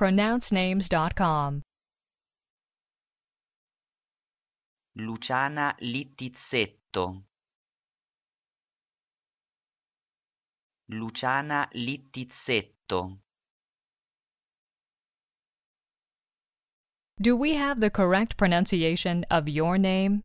pronouncenames.com. Luciana Littizzetto Luciana Littizzetto Do we have the correct pronunciation of your name?